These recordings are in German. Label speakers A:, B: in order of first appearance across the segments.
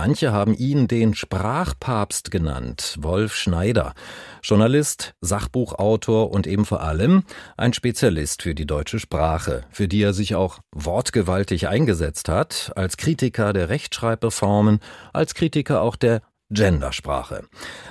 A: Manche haben ihn den Sprachpapst genannt, Wolf Schneider. Journalist, Sachbuchautor und eben vor allem ein Spezialist für die deutsche Sprache, für die er sich auch wortgewaltig eingesetzt hat, als Kritiker der Rechtschreibreformen, als Kritiker auch der Gendersprache.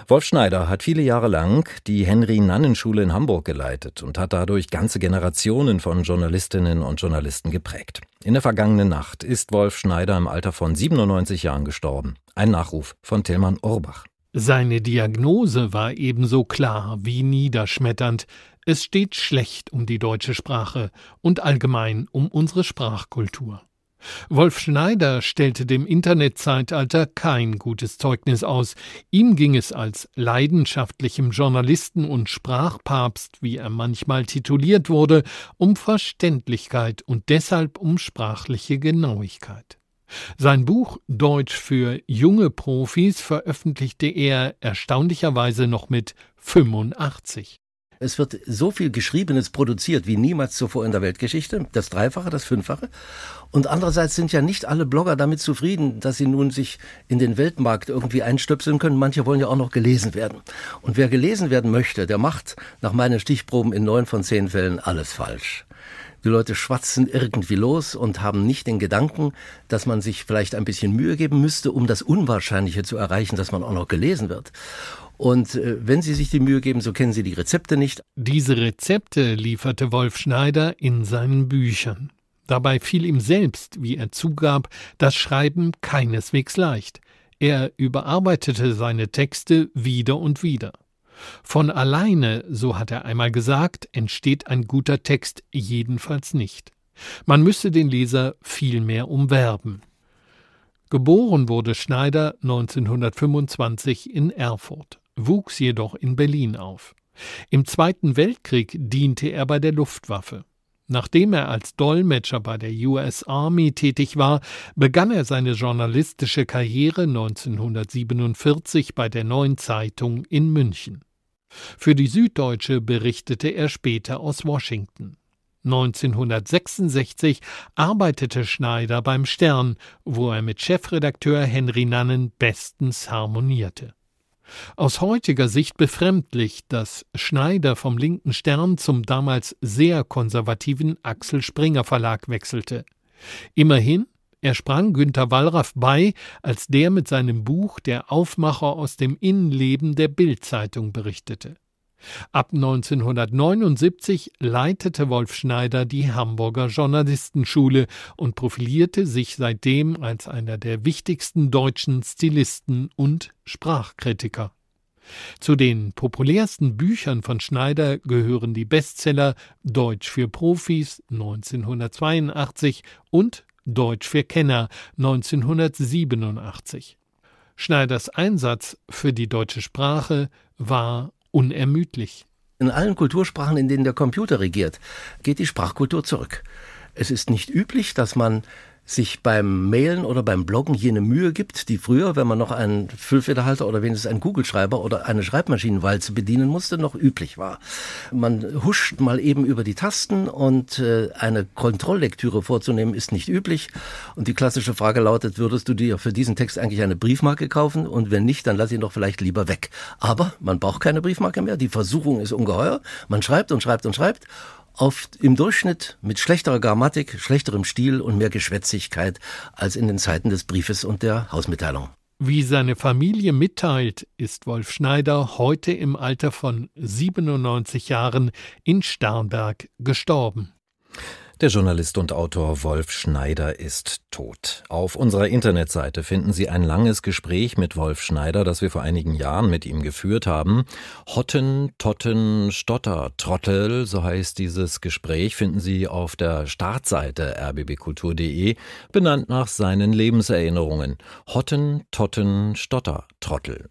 A: Wolf Schneider hat viele Jahre lang die henry nannenschule in Hamburg geleitet und hat dadurch ganze Generationen von Journalistinnen und Journalisten geprägt. In der vergangenen Nacht ist Wolf Schneider im Alter von 97 Jahren gestorben. Ein Nachruf von Tillmann Urbach.
B: Seine Diagnose war ebenso klar wie niederschmetternd. Es steht schlecht um die deutsche Sprache und allgemein um unsere Sprachkultur. Wolf Schneider stellte dem Internetzeitalter kein gutes Zeugnis aus. Ihm ging es als leidenschaftlichem Journalisten und Sprachpapst, wie er manchmal tituliert wurde, um Verständlichkeit und deshalb um sprachliche Genauigkeit. Sein Buch Deutsch für junge Profis veröffentlichte er erstaunlicherweise noch mit 85.
C: Es wird so viel Geschriebenes produziert wie niemals zuvor in der Weltgeschichte. Das Dreifache, das Fünffache. Und andererseits sind ja nicht alle Blogger damit zufrieden, dass sie nun sich in den Weltmarkt irgendwie einstöpseln können. Manche wollen ja auch noch gelesen werden. Und wer gelesen werden möchte, der macht nach meinen Stichproben in neun von zehn Fällen alles falsch. Die Leute schwatzen irgendwie los und haben nicht den Gedanken, dass man sich vielleicht ein bisschen Mühe geben müsste, um das Unwahrscheinliche zu erreichen, dass man auch noch gelesen wird. Und äh, wenn Sie sich die Mühe geben, so kennen Sie die Rezepte nicht.
B: Diese Rezepte lieferte Wolf Schneider in seinen Büchern. Dabei fiel ihm selbst, wie er zugab, das Schreiben keineswegs leicht. Er überarbeitete seine Texte wieder und wieder. Von alleine, so hat er einmal gesagt, entsteht ein guter Text jedenfalls nicht. Man müsse den Leser vielmehr umwerben. Geboren wurde Schneider 1925 in Erfurt, wuchs jedoch in Berlin auf. Im Zweiten Weltkrieg diente er bei der Luftwaffe. Nachdem er als Dolmetscher bei der US Army tätig war, begann er seine journalistische Karriere 1947 bei der Neuen Zeitung in München. Für die Süddeutsche berichtete er später aus Washington. 1966 arbeitete Schneider beim Stern, wo er mit Chefredakteur Henry Nannen bestens harmonierte. Aus heutiger Sicht befremdlich, dass Schneider vom linken Stern zum damals sehr konservativen Axel Springer Verlag wechselte. Immerhin er sprang Günter Wallraff bei, als der mit seinem Buch Der Aufmacher aus dem Innenleben der Bildzeitung berichtete. Ab 1979 leitete Wolf Schneider die Hamburger Journalistenschule und profilierte sich seitdem als einer der wichtigsten deutschen Stilisten und Sprachkritiker. Zu den populärsten Büchern von Schneider gehören die Bestseller Deutsch für Profis 1982 und Deutsch für Kenner 1987. Schneiders Einsatz für die deutsche Sprache war unermüdlich.
C: In allen Kultursprachen, in denen der Computer regiert, geht die Sprachkultur zurück. Es ist nicht üblich, dass man sich beim Mailen oder beim Bloggen jene Mühe gibt, die früher, wenn man noch einen Füllfederhalter oder wenigstens einen Google-Schreiber oder eine Schreibmaschinenwalze bedienen musste, noch üblich war. Man huscht mal eben über die Tasten und äh, eine Kontrolllektüre vorzunehmen ist nicht üblich. Und die klassische Frage lautet, würdest du dir für diesen Text eigentlich eine Briefmarke kaufen? Und wenn nicht, dann lass ihn doch vielleicht lieber weg. Aber man braucht keine Briefmarke mehr. Die Versuchung ist ungeheuer. Man schreibt und schreibt und schreibt oft im Durchschnitt mit schlechterer Grammatik, schlechterem Stil und mehr Geschwätzigkeit als in den Zeiten des Briefes und der Hausmitteilung.
B: Wie seine Familie mitteilt, ist Wolf Schneider heute im Alter von 97 Jahren in Starnberg gestorben.
A: Der Journalist und Autor Wolf Schneider ist tot. Auf unserer Internetseite finden Sie ein langes Gespräch mit Wolf Schneider, das wir vor einigen Jahren mit ihm geführt haben. Hotten, Totten, Stotter, Trottel, so heißt dieses Gespräch, finden Sie auf der Startseite rbbkultur.de, benannt nach seinen Lebenserinnerungen. Hotten, Totten, Stotter, Trottel.